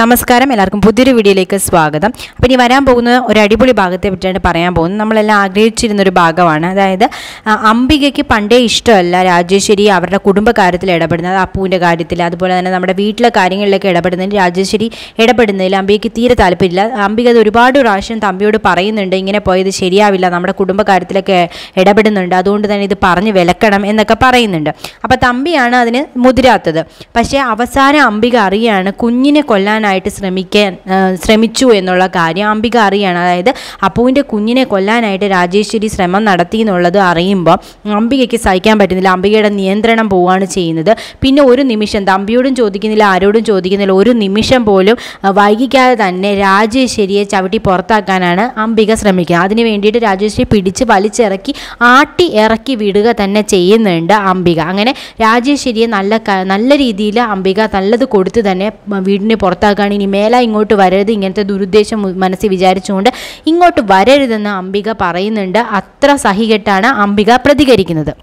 നമസ്കാരം എല്ലാവർക്കും പുതിയൊരു വീഡിയോയിലേക്ക് സ്വാഗതം അപ്പോൾ ഇനി വരാൻ പോകുന്ന ഒരു അടിപൊളി ഭാഗത്തെ പറ്റിയാണ് പറയാൻ പോകുന്നത് നമ്മളെല്ലാം ആഗ്രഹിച്ചിരുന്ന ഒരു ഭാഗമാണ് അതായത് അംബികയ്ക്ക് പണ്ടേ ഇഷ്ടമല്ല രാജേശ്വരി അവരുടെ കുടുംബകാര്യത്തിൽ ഇടപെടുന്നത് അപ്പുവിൻ്റെ കാര്യത്തിൽ അതുപോലെ തന്നെ നമ്മുടെ വീട്ടിലെ കാര്യങ്ങളിലൊക്കെ ഇടപെടുന്നതിൽ രാജേശ്വരി ഇടപെടുന്നതിൽ അംബികയ്ക്ക് തീരെ താല്പര്യമില്ല അംബിക അത് ഒരുപാട് പ്രാവശ്യം തമ്പിയോട് പറയുന്നുണ്ട് ഇങ്ങനെ പോയത് ശരിയാവില്ല നമ്മുടെ കുടുംബകാര്യത്തിലൊക്കെ ഇടപെടുന്നുണ്ട് അതുകൊണ്ട് തന്നെ ഇത് പറഞ്ഞ് വിലക്കണം എന്നൊക്കെ പറയുന്നുണ്ട് അപ്പോൾ തമ്പിയാണ് അതിന് മുതിരാത്തത് പക്ഷേ അവസാനം അംബിക അറിയാണ് കുഞ്ഞിനെ കൊല്ലാൻ കൊല്ലാനായിട്ട് ശ്രമിക്കാൻ ശ്രമിച്ചു എന്നുള്ള കാര്യം അംബിക അറിയാണ് അതായത് അപ്പുവിൻ്റെ കുഞ്ഞിനെ കൊല്ലാനായിട്ട് രാജേശ്വരി ശ്രമം നടത്തി എന്നുള്ളത് അറിയുമ്പോൾ അംബികയ്ക്ക് സഹിക്കാൻ പറ്റുന്നില്ല അംബികയുടെ നിയന്ത്രണം പോവുകയാണ് ചെയ്യുന്നത് പിന്നെ ഒരു നിമിഷം തമ്പിയോടും ചോദിക്കുന്നില്ല ആരോടും ചോദിക്കുന്നില്ല ഒരു നിമിഷം പോലും വൈകിക്കാതെ തന്നെ രാജേശ്വരിയെ ചവിട്ടി പുറത്താക്കാനാണ് അംബിക ശ്രമിക്കുക അതിന് വേണ്ടിയിട്ട് രാജേശ്വരി പിടിച്ച് വലിച്ചിറക്കി ആട്ടി ഇറക്കി വിടുക തന്നെ ചെയ്യുന്നുണ്ട് അംബിക അങ്ങനെ രാജേശ്വരിയെ നല്ല നല്ല രീതിയിൽ അംബിക നല്ലത് കൊടുത്ത് തന്നെ വീടിനെ പുറത്താക്കി പുറത്താക്കുകയാണ് ഇനി മേല ഇങ്ങോട്ട് വരരുത് ഇങ്ങനത്തെ ദുരുദ്ദേശം മനസ്സിൽ വിചാരിച്ചുകൊണ്ട് ഇങ്ങോട്ട് വരരുതെന്ന് അംബിക പറയുന്നുണ്ട് അത്ര സഹികെട്ടാണ് അംബിക പ്രതികരിക്കുന്നത്